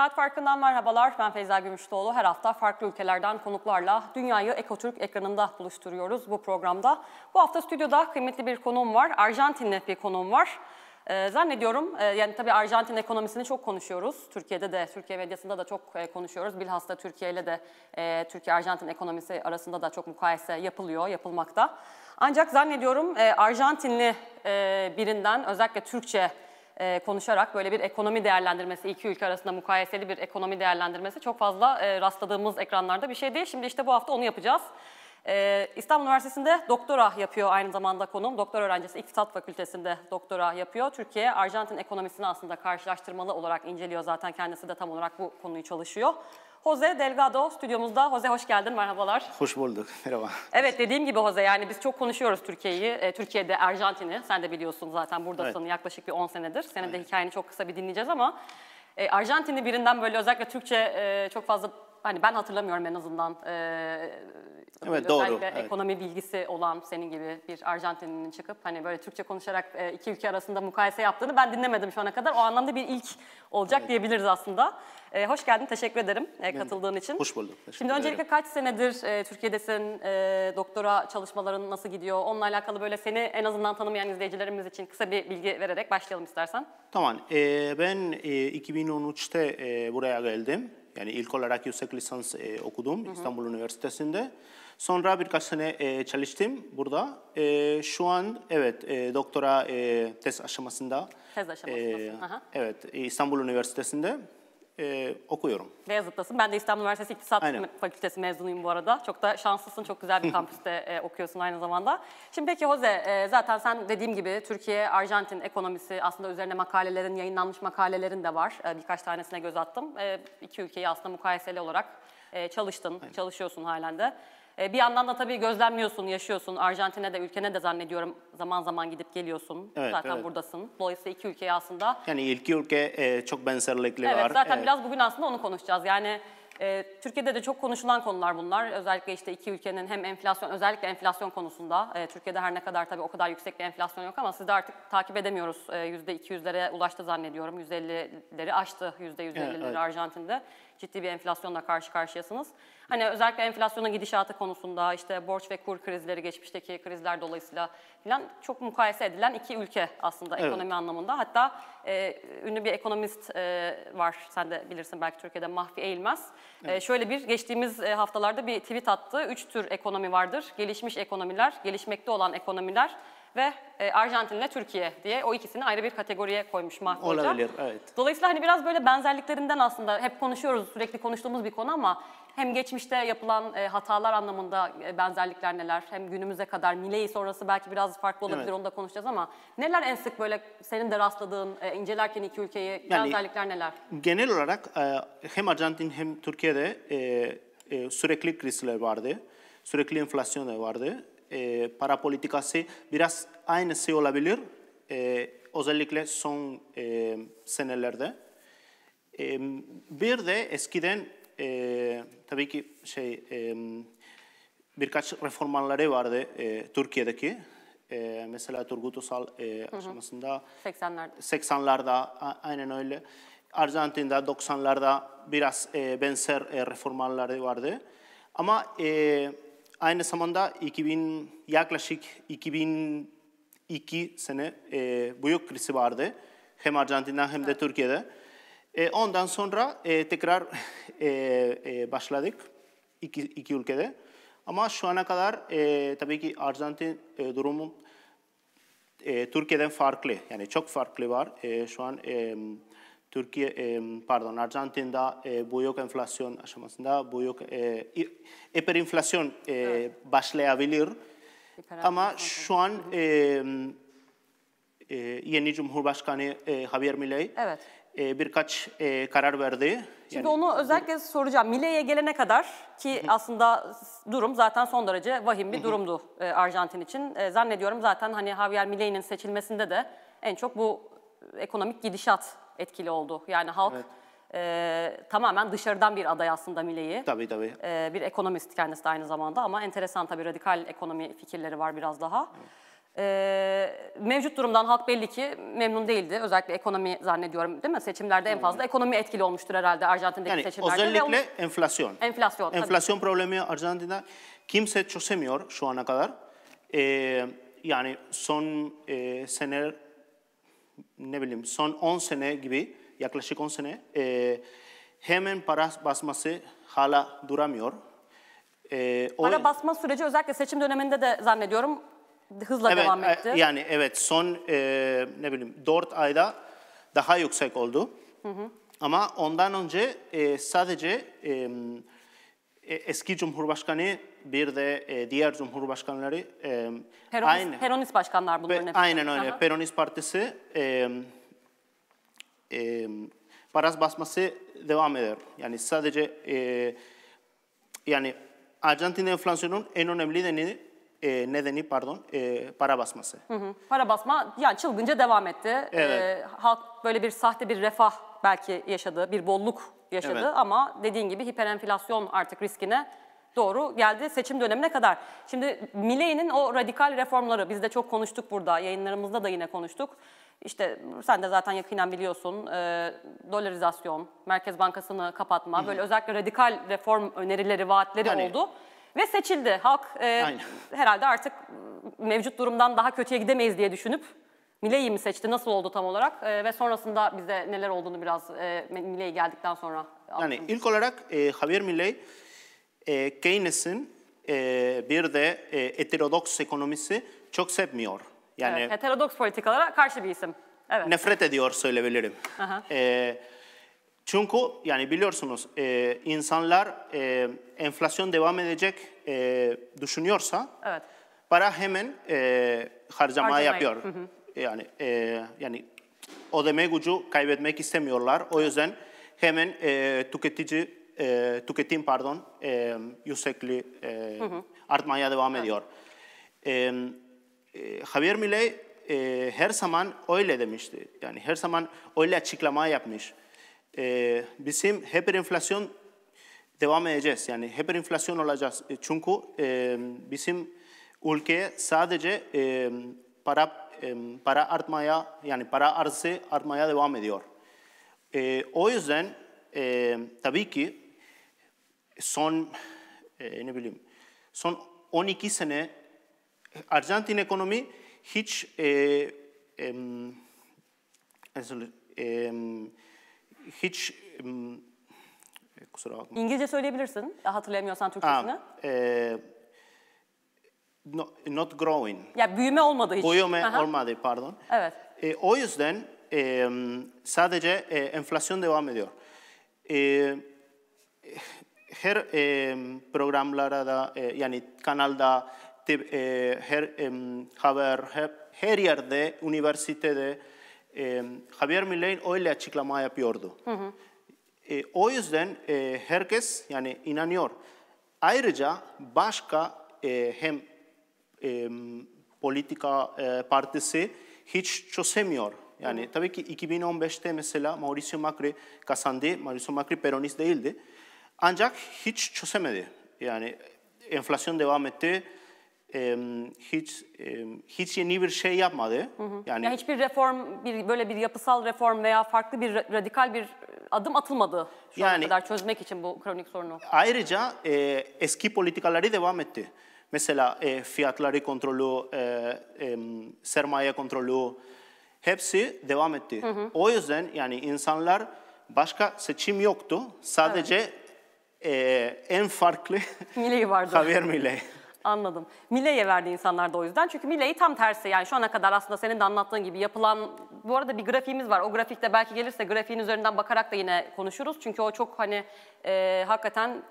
Saat farkından merhabalar. Ben Feyza Gümüştoğlu. Her hafta farklı ülkelerden konuklarla dünyayı Ekotürk ekranında buluşturuyoruz bu programda. Bu hafta stüdyoda kıymetli bir konuğum var. Arjantinli bir konuğum var. Ee, zannediyorum, e, yani tabii Arjantin ekonomisini çok konuşuyoruz. Türkiye'de de, Türkiye medyasında da çok e, konuşuyoruz. Bilhassa Türkiye ile de e, Türkiye-Arjantin ekonomisi arasında da çok mukayese yapılıyor, yapılmakta. Ancak zannediyorum e, Arjantinli e, birinden özellikle Türkçe e, konuşarak böyle bir ekonomi değerlendirmesi, iki ülke arasında mukayeseli bir ekonomi değerlendirmesi çok fazla e, rastladığımız ekranlarda bir şey değil. Şimdi işte bu hafta onu yapacağız. E, İstanbul Üniversitesi'nde doktora yapıyor aynı zamanda konum. Doktor öğrencisi İktisat Fakültesi'nde doktora yapıyor. Türkiye, Arjantin ekonomisini aslında karşılaştırmalı olarak inceliyor zaten. Kendisi de tam olarak bu konuyu çalışıyor. Jose Delgado stüdyomuzda. Jose hoş geldin, merhabalar. Hoş bulduk, merhaba. Evet dediğim gibi Jose yani biz çok konuşuyoruz Türkiye'yi. E, Türkiye'de Arjantin'i sen de biliyorsun zaten buradasın evet. yaklaşık bir 10 senedir. Senin evet. de hikayeni çok kısa bir dinleyeceğiz ama e, Arjantin'i birinden böyle özellikle Türkçe e, çok fazla hani ben hatırlamıyorum en azından. Ee, evet doğru. Evet. ekonomi bilgisi olan senin gibi bir Arjantinli'nin çıkıp hani böyle Türkçe konuşarak iki ülke arasında mukayese yaptığını ben dinlemedim şu ana kadar. O anlamda bir ilk olacak evet. diyebiliriz aslında. Ee, hoş geldin, teşekkür ederim ben katıldığın için. Hoş bulduk. Şimdi öncelikle kaç senedir e, Türkiye'desin, e, doktora çalışmaların nasıl gidiyor? Onunla alakalı böyle seni en azından tanımayan izleyicilerimiz için kısa bir bilgi vererek başlayalım istersen. Tamam, e, ben e, 2013'te e, buraya geldim. Yani ilk olarak yüksek lisans e, okudum hı hı. İstanbul Üniversitesi'nde. Sonra birkaç sene e, çalıştım burada. E, şu an evet e, doktora e, tez aşamasında. Tez aşamasında. E, evet İstanbul Üniversitesi'nde e, okuyorum. Beyazıt'tasın. Ben de İstanbul Üniversitesi İktisat Aynen. Fakültesi mezunuyum bu arada. Çok da şanslısın. Çok güzel bir kampüste e, okuyorsun aynı zamanda. Şimdi peki Jose, e, zaten sen dediğim gibi Türkiye, Arjantin ekonomisi aslında üzerine makalelerin, yayınlanmış makalelerin de var. E, birkaç tanesine göz attım. E, iki ülkeyi aslında mukayeseli olarak e, çalıştın, Aynen. çalışıyorsun halen de. Ee, bir yandan da tabii gözlemliyorsun, yaşıyorsun. Arjantin'e de, ülkene de zannediyorum zaman zaman gidip geliyorsun. Evet, zaten evet. buradasın. Dolayısıyla iki ülkeyi aslında... Yani ilk ülke e, çok benzerlikli evet, var. Zaten evet, zaten biraz bugün aslında onu konuşacağız. Yani e, Türkiye'de de çok konuşulan konular bunlar. Özellikle işte iki ülkenin hem enflasyon, özellikle enflasyon konusunda. E, Türkiye'de her ne kadar tabii o kadar yüksek bir enflasyon yok ama sizde artık takip edemiyoruz. E, %200'lere ulaştı zannediyorum. %50'leri aştı %150'leri evet, evet. Arjantin'de ciddi bir enflasyonla karşı karşıyasınız. Hani özellikle enflasyona gidişatı konusunda işte borç ve kur krizleri geçmişteki krizler dolayısıyla filan çok mukayese edilen iki ülke aslında evet. ekonomi anlamında. Hatta e, ünlü bir ekonomist e, var sen de bilirsin belki Türkiye'de Mahfi Eğilmez. E, evet. E, şöyle bir geçtiğimiz e, haftalarda bir tweet attı. Üç tür ekonomi vardır. Gelişmiş ekonomiler, gelişmekte olan ekonomiler ve e, Arjantin'le Türkiye diye o ikisini ayrı bir kategoriye koymuş Mahfi Olabilir, evet. Dolayısıyla hani biraz böyle benzerliklerinden aslında hep konuşuyoruz, sürekli konuştuğumuz bir konu ama hem geçmişte yapılan e, hatalar anlamında e, benzerlikler neler, hem günümüze kadar Milei sonrası belki biraz farklı olabilir evet. onu da konuşacağız ama neler en sık böyle senin de rastladığın, e, incelerken iki ülkeyi yani, benzerlikler neler? Genel olarak e, hem Arjantin hem Türkiye'de e, e, sürekli krizler vardı, sürekli enflasyon vardı e, para politikası biraz aynısı olabilir. E, özellikle son e, senelerde. E, bir de eskiden e, tabii ki şey e, birkaç reformları vardı e, Türkiye'deki. E, mesela Turgut Özal e, aşamasında 80'larda 80'larda aynen öyle. Arjantin'de 90'larda biraz e, benzer e, reformları vardı. Ama e, aynı zamanda 2000, yaklaşık 2002 sene e, büyük krizi vardı. Hem Arjantin'de hem de Türkiye'de. E, ondan sonra e, tekrar e, e, başladık iki, iki ülkede. Ama şu ana kadar e, tabii ki Arjantin e, durumu e, Türkiye'den farklı. Yani çok farklı var. E, şu an e, Türkiye, e, pardon Arjantin'de e, eh, büyük enflasyon aşamasında büyük e, eh, hiperinflasyon e, evet. Ah. başlayabilir. Ama şu an e, e, yeni Cumhurbaşkanı e, Javier Milei evet. e, birkaç e, karar verdi. Şimdi yani, onu özellikle soracağım. Milei'ye gelene kadar ki hı. aslında durum zaten son derece vahim bir durumdu e, Arjantin için. E, zannediyorum zaten hani Javier Milei'nin seçilmesinde de en çok bu ekonomik gidişat etkili oldu. Yani halk evet. e, tamamen dışarıdan bir aday aslında Mileyi Tabii tabii. E, bir ekonomist kendisi de aynı zamanda ama enteresan tabii radikal ekonomi fikirleri var biraz daha. Evet. Ee, mevcut durumdan halk belli ki memnun değildi. Özellikle ekonomi zannediyorum değil mi? Seçimlerde en fazla hmm. ekonomi etkili olmuştur herhalde Arjantin'deki yani seçimlerde. Özellikle onun... enflasyon. Enflasyon. Enflasyon tabii. problemi Arjantin'de kimse çözemiyor şu ana kadar. Ee, yani son e, seneler ne bileyim son 10 sene gibi yaklaşık 10 sene e, hemen para basması hala duramıyor. E, o, Para basma süreci özellikle seçim döneminde de zannediyorum hızla evet, devam e, etti. e, yani evet son e, ne bileyim 4 ayda daha yüksek oldu. Ama ondan önce e, sadece e, e, eski Cumhurbaşkanı bir de e, diğer cumhurbaşkanları e, Peronist, aynı. Peronist başkanlar bunların hepsi. Aynen öyle. Aha. Peronist Partisi e, e, paraz basması devam eder. Yani sadece e, yani Arjantin enflasyonun en önemli nedeni e, nedeni pardon e, para basması. Hı hı. Para basma yani çılgınca devam etti. Evet. E, halk böyle bir sahte bir refah belki yaşadı, bir bolluk yaşadı evet. ama dediğin gibi hiperenflasyon artık riskine doğru geldi seçim dönemine kadar. Şimdi Miley'nin o radikal reformları biz de çok konuştuk burada yayınlarımızda da yine konuştuk. İşte sen de zaten yakinen biliyorsun e, dolarizasyon, Merkez Bankası'nı kapatma Hı. böyle özellikle radikal reform önerileri, vaatleri hani... oldu. Ve seçildi. Halk e, herhalde artık mevcut durumdan daha kötüye gidemeyiz diye düşünüp Milei'yi mi seçti? Nasıl oldu tam olarak? E, ve sonrasında bize neler olduğunu biraz e, Milei geldikten sonra anlatın. Yani ilk olarak e, Javier Milei e, Keynes'in e, bir de e, heterodoks ekonomisi çok sevmiyor. Yani evet, heterodoks politikalara karşı bir isim. Evet. Nefret ediyor söyleyebilirim. Aha. E, çünkü yani biliyorsunuz e, insanlar e, enflasyon devam edecek e, düşünüyorsa evet. para hemen e, harcama yapıyor. Hı hı yani e, yani ödeme gücü kaybetmek istemiyorlar. O yüzden hemen e, tüketici e, tüketim pardon e, yüksekli e, hı hı. artmaya devam ediyor. E, e, Javier Milei e, her zaman öyle demişti. Yani her zaman öyle açıklama yapmış. E, bizim hiperinflasyon devam edeceğiz. Yani hiperinflasyon olacağız. E, çünkü e, bizim ülke sadece e, para para artmaya yani para arzı artmaya devam ediyor. E, o yüzden e, tabii ki son e, ne bileyim son 12 sene Arjantin ekonomi hiç e, e, e, hiç e, kusura bakma. İngilizce söyleyebilirsin hatırlayamıyorsan Türkçesini. Ha, e, no, not growing. Ya yani büyüme olmadı hiç. Büyüme Aha. olmadı pardon. Evet. E, o yüzden e, sadece e, enflasyon devam ediyor. E, her e, programlara da e, yani kanalda te, e, her e, haber hep her yerde üniversitede e, Javier Milei öyle açıklama yapıyordu. Hı hı. E, o yüzden e, herkes yani inanıyor. Ayrıca başka e, hem e, politika e, partisi hiç çözemiyor. Yani tabii ki 2015'te mesela Mauricio Macri kazandı. Mauricio Macri peronist değildi. Ancak hiç çözemedi. Yani enflasyon devam etti. E, hiç e, hiç yeni bir şey yapmadı. Hı Yani, yani hiçbir reform, bir böyle bir yapısal reform veya farklı bir radikal bir adım atılmadı şu yani, ana kadar çözmek için bu kronik sorunu. Ayrıca e, eski politikaları devam etti. Mesela e, fiyatları kontrolü, e, e, sermaye kontrolü hepsi devam etti. Hı hı. O yüzden yani insanlar başka seçim yoktu. Sadece evet. e, en farklı Mile'yi vardı. Javier Mile. Anladım. Mile'ye verdi insanlar da o yüzden. Çünkü Mile'yi tam tersi yani şu ana kadar aslında senin de anlattığın gibi yapılan... Bu arada bir grafiğimiz var. O grafikte belki gelirse grafiğin üzerinden bakarak da yine konuşuruz. Çünkü o çok hani e, hakikaten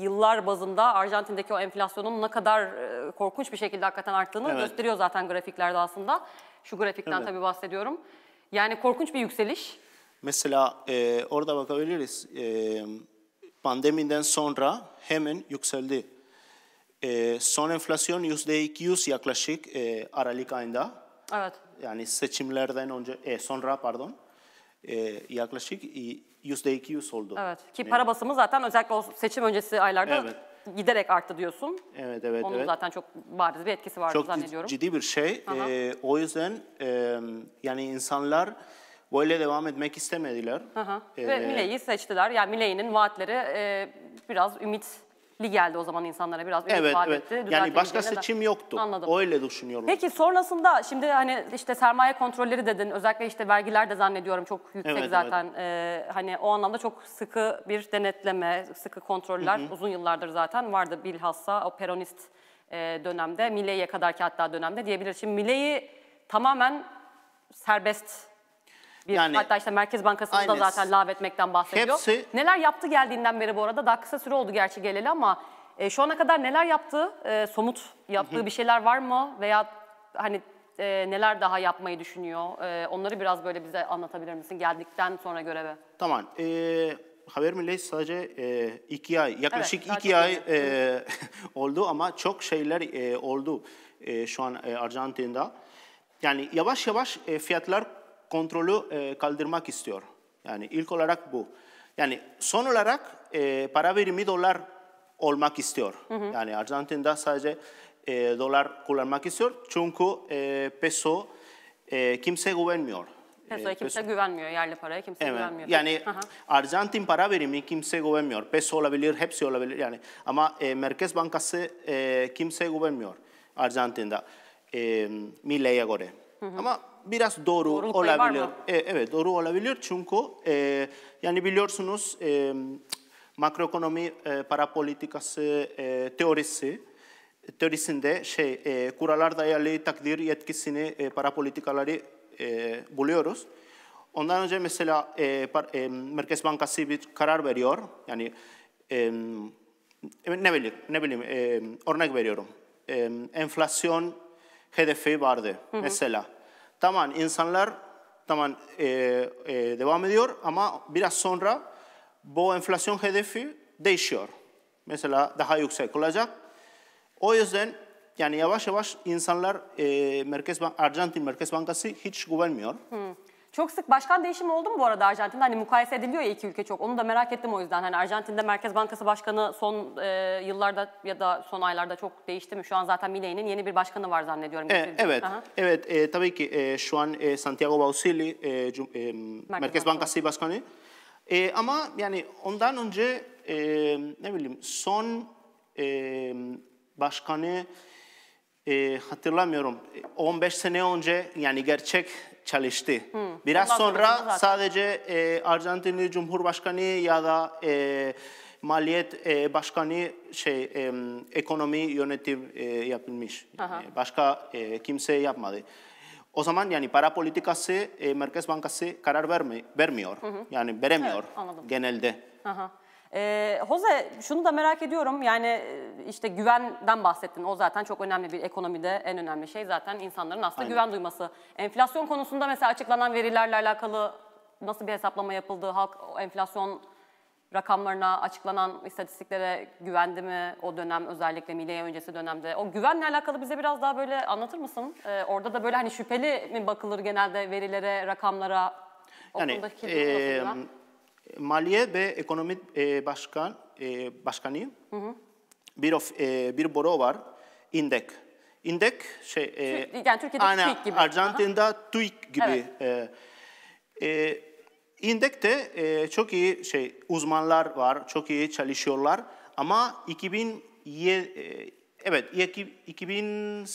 yıllar bazında Arjantin'deki o enflasyonun ne kadar e, korkunç bir şekilde hakikaten arttığını evet. gösteriyor zaten grafiklerde aslında. Şu grafikten evet. tabii bahsediyorum. Yani korkunç bir yükseliş. Mesela e, orada bakabiliriz. E, pandemiden sonra hemen yükseldi. E, son enflasyon %200 yaklaşık e, Aralık ayında. Evet. Yani seçimlerden önce, e, sonra pardon. Ee, e, yaklaşık %200 oldu. Evet ki para basımı zaten özellikle o seçim öncesi aylarda evet. giderek arttı diyorsun. Evet evet. Onun evet. zaten çok bariz bir etkisi vardı çok zannediyorum. Çok ciddi bir şey. E, o yüzden e, yani insanlar böyle devam etmek istemediler. Aha. Ee, Ve ee, Miley'i seçtiler. Yani Miley'nin vaatleri e, biraz ümit li geldi o zaman insanlara biraz ümit evet, evet. etti. Yani başka seçim de. yoktu. Anladım. Öyle düşünüyorum. Peki sonrasında şimdi hani işte sermaye kontrolleri dedin. Özellikle işte vergiler de zannediyorum çok yüksek evet, zaten. Evet. Ee, hani o anlamda çok sıkı bir denetleme, sıkı kontroller hı hı. uzun yıllardır zaten vardı bilhassa o peronist e, dönemde, Milley'e kadarki hatta dönemde diyebiliriz. Şimdi Milley'i tamamen serbest bir yani, hatta işte Merkez bankasında da zaten lağvetmekten bahsediyor. Hepsi, neler yaptı geldiğinden beri bu arada daha kısa süre oldu gerçi geleli ama e, şu ana kadar neler yaptı? E, somut yaptığı hı. bir şeyler var mı veya hani e, neler daha yapmayı düşünüyor? E, onları biraz böyle bize anlatabilir misin geldikten sonra göreve? Tamam. E, Haber Milli sadece e, iki ay, yaklaşık evet, iki ay e, oldu ama çok şeyler e, oldu e, şu an e, Arjantin'de. Yani yavaş yavaş e, fiyatlar kontrolü e, kaldırmak istiyor. Yani ilk olarak bu. Yani son olarak e, para birimi dolar olmak istiyor. Hı hı. Yani Arjantin'de sadece e, dolar kullanmak istiyor. Çünkü e, peso e, kimse güvenmiyor. E, Peso'ya kimse peso. güvenmiyor, yerli paraya kimse evet. güvenmiyor. Yani Aha. Arjantin para birimi kimse güvenmiyor. Peso olabilir, hepsi olabilir yani. Ama e, Merkez Bankası e, kimse güvenmiyor Arjantin'de e, Milley'e göre. Hı hı. Ama biraz doğru Doğruluk olabilir. E, evet doğru olabilir çünkü e, yani biliyorsunuz e, makroekonomi e, para politikası e, teorisi teorisinde şey e, kurallar dayalı takdir yetkisini e, para politikaları e, buluyoruz. Ondan önce mesela e, par, e, Merkez Bankası bir karar veriyor. Yani e, ne bileyim, ne bileyim e, örnek veriyorum. E, enflasyon hedefi vardı hı hı. mesela. Tamam insanlar tamam e, e, devam ediyor ama biraz sonra bu enflasyon hedefi değişiyor. Mesela daha yüksek olacak. O yüzden yani yavaş yavaş insanlar e, Merkez Bank, Arjantin Merkez Bankası hiç güvenmiyor. Hı. Hmm. Çok sık başkan değişimi oldu mu bu arada Arjantin'de? Hani mukayese ediliyor ya iki ülke çok. Onu da merak ettim o yüzden. Hani Arjantin'de Merkez Bankası Başkanı son e, yıllarda ya da son aylarda çok değişti mi? Şu an zaten Miley'nin yeni bir başkanı var zannediyorum. E, evet, Aha. evet. E, tabii ki e, şu an e, Santiago Bausili e, e, Merkez, Merkez Bankası Başkanı. E, ama yani ondan önce e, ne bileyim son e, başkanı e, hatırlamıyorum. 15 e, sene önce yani gerçek çalıştı. Hmm. Biraz Ondan sonra, sadece e, Arjantinli Cumhurbaşkanı ya da e, Maliyet e, Başkanı şey e, ekonomi yönetim e, yapılmış. Aha. E, başka e, kimse yapmadı. O zaman yani para politikası e, Merkez Bankası karar vermi vermiyor. Hı hı. Yani veremiyor evet, genelde. Aha. E, Jose şunu da merak ediyorum yani e, işte güvenden bahsettin o zaten çok önemli bir ekonomide en önemli şey zaten insanların aslında Aynen. güven duyması. Enflasyon konusunda mesela açıklanan verilerle alakalı nasıl bir hesaplama yapıldı? Halk enflasyon rakamlarına, açıklanan istatistiklere güvendi mi o dönem özellikle Mileye öncesi dönemde? O güvenle alakalı bize biraz daha böyle anlatır mısın? Ee, orada da böyle hani şüpheli mi bakılır genelde verilere, rakamlara? O yani Maliye ve Ekonomi e, Başkan e, Başkanı bir of, e, bir boro var. İndek. İndek şey e, yani Türkiye'de ana, TÜİK gibi. Arjantin'de Aha. TÜİK gibi. Evet. E, e, İndek'te e, çok iyi şey uzmanlar var, çok iyi çalışıyorlar ama 2000 e, evet 2000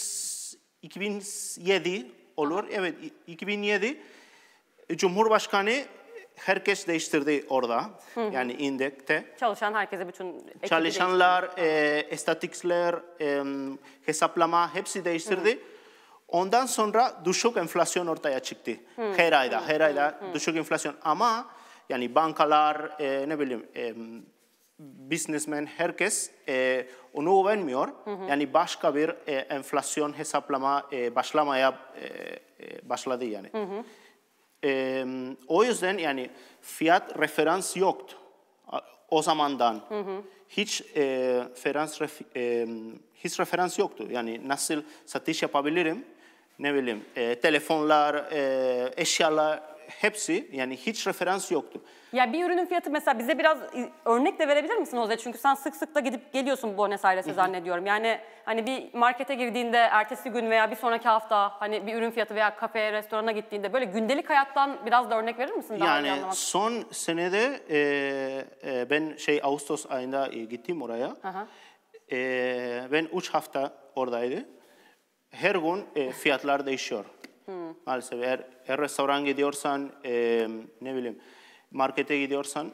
2007 olur. Aha. Evet 2007 Cumhurbaşkanı herkes değiştirdi orada. Hı hı. Yani indekte. Çalışan herkese bütün Çalışanlar, e, istatikler, e, hesaplama hepsi değiştirdi. Hı hı. Ondan sonra düşük enflasyon ortaya çıktı. Hı. Her ayda, her ayda hı. düşük enflasyon. Ama yani bankalar, e, ne bileyim, e, businessmen herkes e, onu güvenmiyor. Hı hı. Yani başka bir e, enflasyon hesaplama e, başlamaya e, e başladı yani. Hı hı. E, o yüzden yani fiyat referans yoktu o zamandan. Hı hı. Hiç e, referans ref, e, hiç referans yoktu. Yani nasıl satış yapabilirim? Ne bileyim, e, telefonlar, e, eşyalar hepsi yani hiç referans yoktu. Ya bir ürünün fiyatı mesela bize biraz e, örnek de verebilir misin Oze? Çünkü sen sık sık da gidip geliyorsun Buenos Aires'e zannediyorum. Yani hani bir markete girdiğinde ertesi gün veya bir sonraki hafta hani bir ürün fiyatı veya kafeye, restorana gittiğinde böyle gündelik hayattan biraz da örnek verir misin? Daha yani son senede e, e, ben şey Ağustos ayında e, gittim oraya. E, ben 3 hafta oradaydı. Her gün e, fiyatlar değişiyor. Hmm. Maalesef eğer, eğer restoran gidiyorsan, e, ne bileyim markete gidiyorsan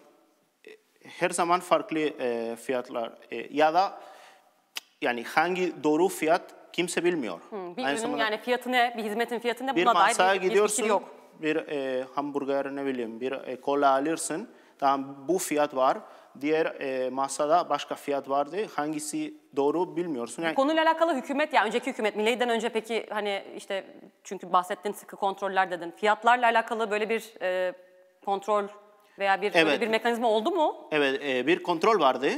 e, her zaman farklı e, fiyatlar e, ya da yani hangi doğru fiyat kimse bilmiyor. Hmm, bir Aynı ürünün yani fiyatı ne, bir hizmetin fiyatı ne buna dair bir, gidiyorsun, bir fikir yok. Bir e, hamburger ne bileyim bir e, kola alırsın tamam bu fiyat var diğer e, masada başka fiyat vardı. Hangisi doğru bilmiyorsun. Yani, Konuyla alakalı hükümet, yani önceki hükümet, Milley'den önce peki hani işte çünkü bahsettin sıkı kontroller dedin. Fiyatlarla alakalı böyle bir e, kontrol veya bir evet. bir mekanizma oldu mu? Evet, e, bir kontrol vardı.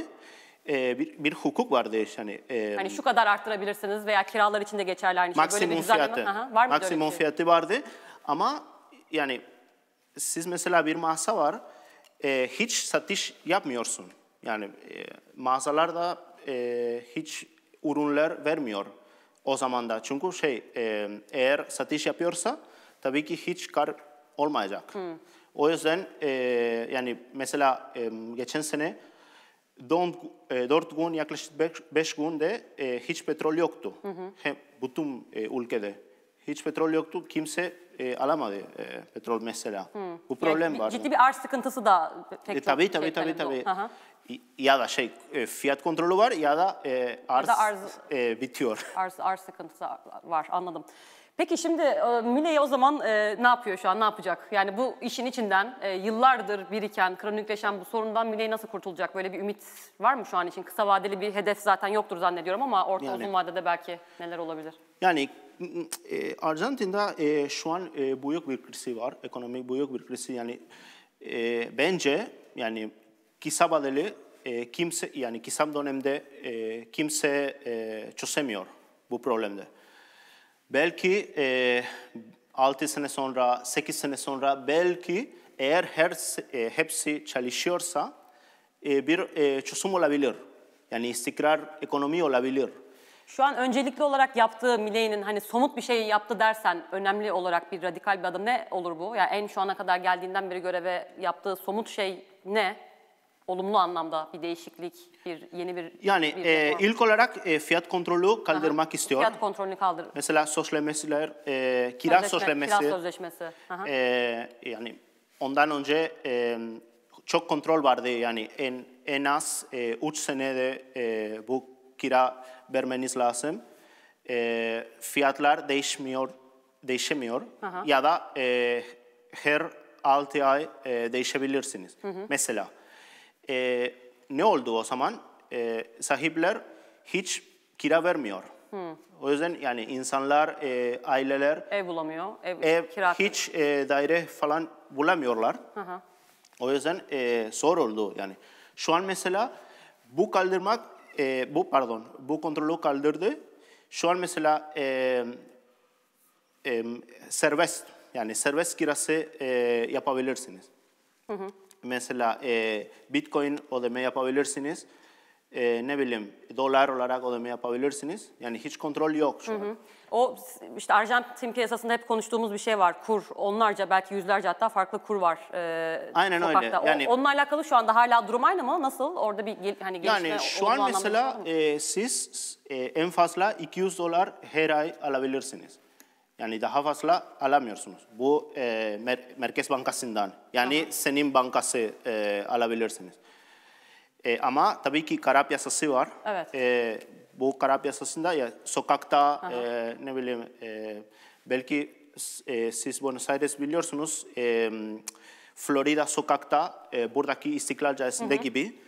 E, bir, bir hukuk vardı yani. E, hani şu kadar arttırabilirsiniz veya kiralar için de geçerli aynı şey. Maksimum böyle bir fiyatı. Aha, var mı maksimum şey? fiyatı vardı ama yani siz mesela bir masa var e, hiç satış yapmıyorsun. Yani e, mağazalarda e, hiç ürünler vermiyor o zaman da. Çünkü şey e, eğer satış yapıyorsa tabii ki hiç kar olmayacak. Hmm. O yüzden e, yani mesela e, geçen sene e, dört e, 4 gün yaklaşık 5 günde e, hiç petrol yoktu. Hı hı. Hem bütün e, ülkede hiç petrol yoktu. Kimse e, alamadı e, petrol mesela. Hmm. Bu problem yani, var. Ciddi bir arz sıkıntısı da pek e, şey, tabii, tabii, tabii, tabii. Ya da şey e, fiyat kontrolü var ya da e, arz, ya da arz e, bitiyor. Arz, arz sıkıntısı var anladım. Peki şimdi e, Müley o zaman e, ne yapıyor şu an, ne yapacak? Yani bu işin içinden e, yıllardır biriken, kronikleşen bu sorundan Müley nasıl kurtulacak? Böyle bir ümit var mı şu an için? Kısa vadeli bir hedef zaten yoktur zannediyorum ama orta yani, uzun vadede belki neler olabilir? Yani e, ee, Arjantin'de e, şu an e, büyük bir krizi var. Ekonomik büyük bir krizi yani e, bence yani kısa vadeli e, kimse yani kısa dönemde e, kimse e, çözemiyor bu problemde. Belki e, 6 sene sonra, 8 sene sonra belki eğer her e, hepsi çalışıyorsa e, bir e, çözüm olabilir. Yani istikrar ekonomi olabilir. Şu an öncelikli olarak yaptığı Miley'nin hani somut bir şey yaptı dersen önemli olarak bir radikal bir adım ne olur bu? Yani en şu ana kadar geldiğinden beri göreve yaptığı somut şey ne? Olumlu anlamda bir değişiklik, bir yeni bir... Yani bir e, ilk olarak e, fiyat kontrolü kaldırmak Aha. istiyor. Fiyat kontrolünü kaldır. Mesela sözleşmeler, e, kira Sözleşme, sözleşmesi. Kira sözleşmesi. E, yani ondan önce e, çok kontrol vardı yani en, en az 3 e, senede e, bu kira vermeniz lazım. E, fiyatlar değişmiyor, değişemiyor Aha. ya da e, her 6 ay e, değişebilirsiniz. Hı hı. Mesela e, ne oldu o zaman? E, sahipler hiç kira vermiyor. Hı. O yüzden yani insanlar, e, aileler ev bulamıyor, ev, ev kira hiç e, daire falan bulamıyorlar. Hı O yüzden e, zor oldu yani. Şu an mesela bu kaldırmak e, bu pardon, bu kontrolü kaldırdı. Şu an mesela e, eh, e, serbest, yani serbest kirası e, eh, yapabilirsiniz. Hı hı. Mesela e, Bitcoin ödeme yapabilirsiniz e, ne bileyim dolar olarak ödeme yapabilirsiniz. Yani hiç kontrol yok şu hı hı. an. O işte Arjantin piyasasında hep konuştuğumuz bir şey var. Kur onlarca belki yüzlerce hatta farklı kur var e, Aynen sokakta. öyle. O, Onunla alakalı şu anda hala durum aynı mı? Nasıl? Orada bir gel, hani gelişme Yani şu an mesela e, siz e, en fazla 200 dolar her ay alabilirsiniz. Yani daha fazla alamıyorsunuz. Bu e, Mer Merkez Bankası'ndan. Yani Aha. senin bankası e, alabilirsiniz. E, ama tabii ki kara piyasası var. Evet. E, bu kara piyasasında ya sokakta e, ne bileyim e, belki e, siz Buenos Aires biliyorsunuz e, Florida sokakta e, buradaki İstiklal Caddesi'nde gibi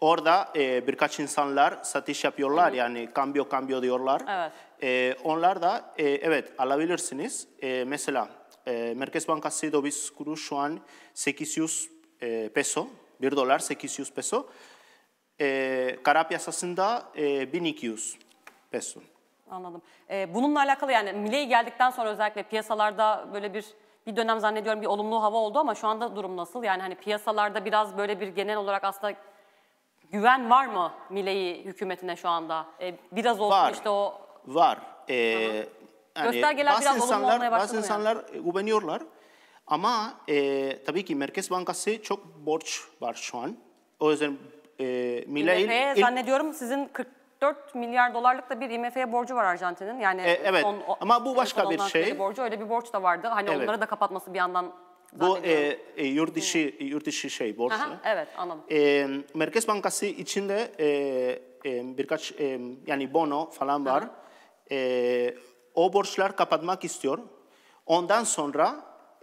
orada e, birkaç insanlar satış yapıyorlar Hı-hı. yani kambiyo kambiyo diyorlar. Evet. E, onlar da e, evet alabilirsiniz. E, mesela e, Merkez Bankası döviz kuru şu an 800 e, peso, 1 dolar 800 peso. Ee, e, kara piyasasında e, 1200 peso. Anladım. E, bununla alakalı yani Milei geldikten sonra özellikle piyasalarda böyle bir bir dönem zannediyorum bir olumlu hava oldu ama şu anda durum nasıl? Yani hani piyasalarda biraz böyle bir genel olarak aslında güven var mı Milei hükümetine şu anda? E, biraz olsun var, işte o... Var. Ee, yani Göstergeler biraz insanlar, olumlu olmaya başladı Bazı insanlar yani. E, güveniyorlar ama e, tabii ki Merkez Bankası çok borç var şu an. O yüzden e, Milail... IMF'ye il... zannediyorum sizin 44 milyar dolarlık da bir IMF'ye borcu var Arjantin'in. Yani e, evet son, ama bu başka bir şey. Borcu öyle bir borç da vardı. Hani evet. onları da kapatması bir yandan bu e, e, yurt dışı yurt dışı şey borç. Aha, evet anladım. E, Merkez Bankası içinde e, e, birkaç e, yani bono falan var. E, o borçlar kapatmak istiyor. Ondan sonra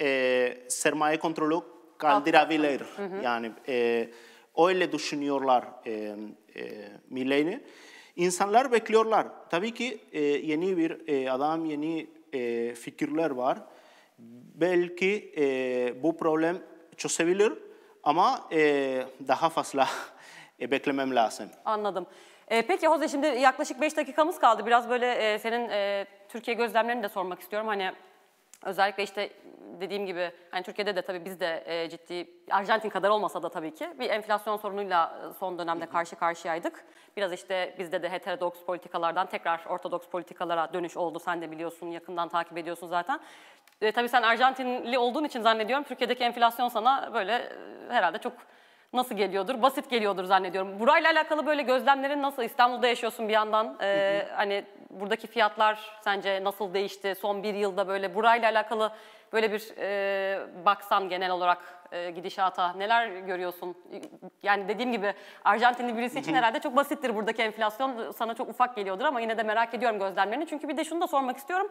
e, sermaye kontrolü kaldırabilir. Hı hı. Yani e, Öyle düşünüyorlar e, e, Milley'ni. İnsanlar bekliyorlar. Tabii ki e, yeni bir e, adam, yeni e, fikirler var. Belki e, bu problem çözebilir ama e, daha fazla e, beklemem lazım. Anladım. E, peki Hoze şimdi yaklaşık 5 dakikamız kaldı. Biraz böyle e, senin e, Türkiye gözlemlerini de sormak istiyorum. Hani Özellikle işte dediğim gibi hani Türkiye'de de tabii biz de e, ciddi Arjantin kadar olmasa da tabii ki bir enflasyon sorunuyla e, son dönemde karşı karşıyaydık. Biraz işte bizde de heterodoks politikalardan tekrar ortodoks politikalara dönüş oldu. Sen de biliyorsun, yakından takip ediyorsun zaten. E, tabii sen Arjantinli olduğun için zannediyorum Türkiye'deki enflasyon sana böyle e, herhalde çok nasıl geliyordur? Basit geliyordur zannediyorum. Burayla alakalı böyle gözlemlerin nasıl? İstanbul'da yaşıyorsun bir yandan. Ee, Hani buradaki fiyatlar sence nasıl değişti son bir yılda böyle? Burayla alakalı böyle bir e, baksan genel olarak e, gidişata neler görüyorsun? Yani dediğim gibi Arjantinli birisi için herhalde çok basittir buradaki enflasyon. Sana çok ufak geliyordur ama yine de merak ediyorum gözlemlerini. Çünkü bir de şunu da sormak istiyorum.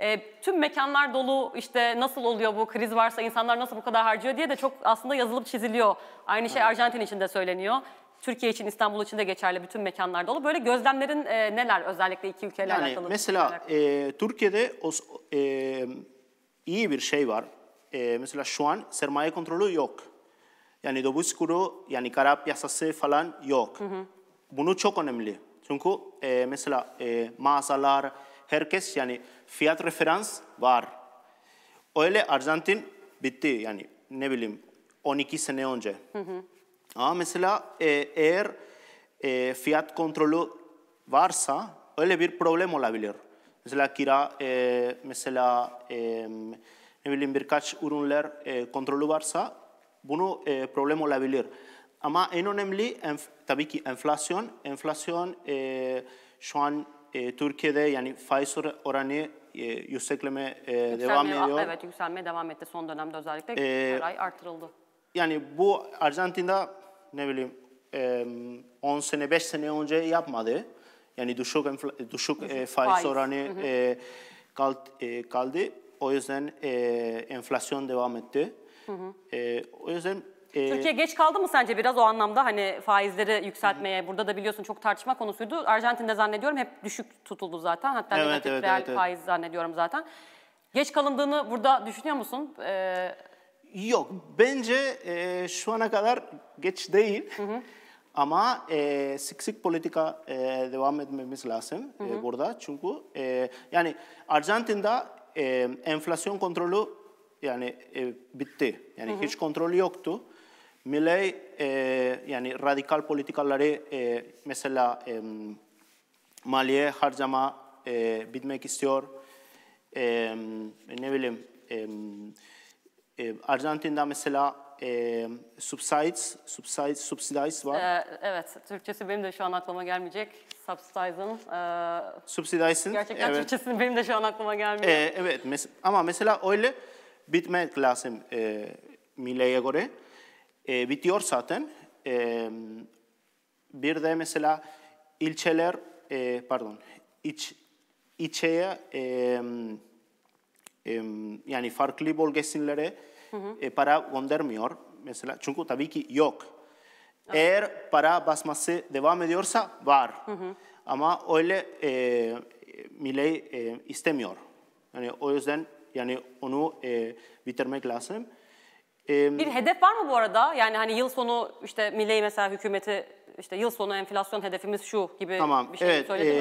E, tüm mekanlar dolu işte nasıl oluyor bu kriz varsa insanlar nasıl bu kadar harcıyor diye de çok aslında yazılıp çiziliyor. Aynı şey Arjantin için de söyleniyor. Türkiye için, İstanbul için de geçerli bütün mekanlar dolu. Böyle gözlemlerin e, neler özellikle iki ülkeyle yani alakalı? Mesela e, Türkiye'de o, e, iyi bir şey var. E, mesela şu an sermaye kontrolü yok. Yani döviz kuru, yani kara piyasası falan yok. Hı hı. Bunu çok önemli. Çünkü e, mesela e, mağazalar, herkes yani fiyat referans var. Öyle Arjantin bitti yani ne bileyim 12 sene önce. Hı hı. Ama mesela e, eğer e, fiyat kontrolü varsa öyle bir problem olabilir. Mesela kira, e, mesela e, ne bileyim birkaç ürünler e, kontrolü varsa bunu e, problem olabilir. Ama en önemli enf- tabii ki enflasyon. Enflasyon e, şu an e, Türkiye'de yani faiz oranı e, yüksekleme e, ah, devam ediyor. Evet yükselmeye devam etti son dönemde özellikle ee, her ay artırıldı. Yani bu Arjantin'de ne bileyim e, 10 sene 5 sene önce yapmadı. Yani düşük düşük, düşük e, faiz, faiz oranı e, kaldı, e, kaldı. O yüzden e, enflasyon devam etti. Hı hı. E, o yüzden ee, Türkiye geç kaldı mı sence biraz o anlamda hani faizleri yükseltmeye? Hı. Burada da biliyorsun çok tartışma konusuydu. Arjantin'de zannediyorum hep düşük tutuldu zaten. Hatta evet, negatif evet, real evet, evet. faiz zannediyorum zaten. Geç kalındığını burada düşünüyor musun? Ee... Yok, bence e, şu ana kadar geç değil. Hı hı. Ama e, sık sık politika e, devam etmemiz lazım hı e, hı. E, burada. Çünkü e, yani Arjantin'de e, enflasyon kontrolü yani e, bitti. Yani hı hı. hiç kontrol yoktu. Milley e, eh, yani radikal politikaları e, eh, mesela e, maliye harcama e, bitmek istiyor. E, ne bileyim e, e, Arjantin'de mesela e, subsides, subsides, subsidies var. Ee, evet, Türkçesi benim de şu an aklıma gelmeyecek. Subsidizing. E, Subsidizing. Gerçekten evet. Türkçesi benim de şu an aklıma gelmiyor. Ee, evet mes ama mesela öyle bitmek lazım e, milleye göre e, bitiyor zaten. E, bir de mesela ilçeler, e, pardon, iç, içeye e, e, yani farklı bölgesinlere hı E, para göndermiyor. Mesela çünkü tabii ki yok. Eğer para basması devam ediyorsa var. Hı hı. Ama öyle e, Miley e, istemiyor. Yani o yüzden yani onu e, bitirmek lazım bir hedef var mı bu arada? Yani hani yıl sonu işte milli mesela hükümeti işte yıl sonu enflasyon hedefimiz şu gibi tamam, bir şey evet, söyledi e,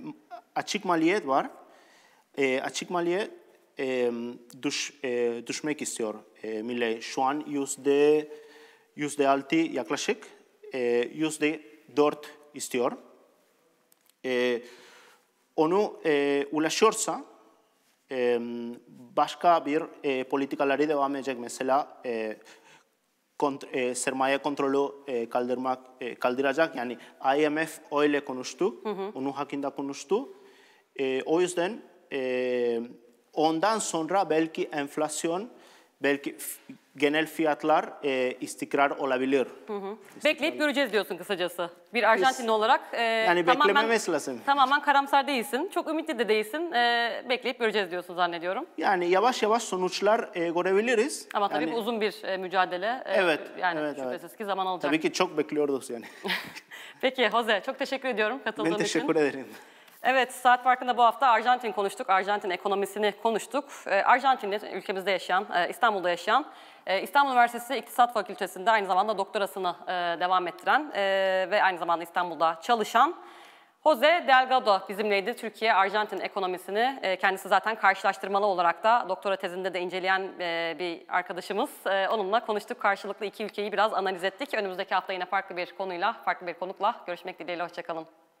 mi? Açık maliyet var. E, açık maliyet e, düş, e, düşmek istiyor e, milli. Şu an yüzde yüzde altı yaklaşık e, yüzde dört istiyor. E, onu e, ulaşırsa baska bir e, politikalari dago amezek mezela zermaia e, e, kontrolu kaldirazak, yani IMF oile konustu, unuhakinda hakinda konustu. O yüzden ondan sonra belki enflasyon, belki genel fiyatlar e, istikrar olabilir. Hı hı. İstikrar. Bekleyip göreceğiz diyorsun kısacası. Bir Arjantinli olarak e, yani tamamen, beklememesi lazım. Tamamen karamsar değilsin. Çok ümitli de değilsin. E, bekleyip göreceğiz diyorsun zannediyorum. Yani yavaş yavaş sonuçlar e, görebiliriz. Ama tabii yani, bu uzun bir e, mücadele. E, evet. Yani evet, şüphesiz evet. ki zaman alacak. Tabii ki çok bekliyorduk yani. Peki Jose çok teşekkür ediyorum katıldığın için. Ben teşekkür için. ederim. Evet, saat farkında bu hafta Arjantin konuştuk, Arjantin ekonomisini konuştuk. Ee, Arjantin'de ülkemizde yaşayan, e, İstanbul'da yaşayan, e, İstanbul Üniversitesi İktisat Fakültesi'nde aynı zamanda doktorasını e, devam ettiren ve aynı zamanda İstanbul'da çalışan Jose Delgado bizimleydi. Türkiye Arjantin ekonomisini kendisi zaten karşılaştırmalı olarak da doktora tezinde de inceleyen bir arkadaşımız. onunla konuştuk. Karşılıklı iki ülkeyi biraz analiz ettik. Önümüzdeki hafta yine farklı bir konuyla, farklı bir konukla görüşmek dileğiyle. Hoşçakalın.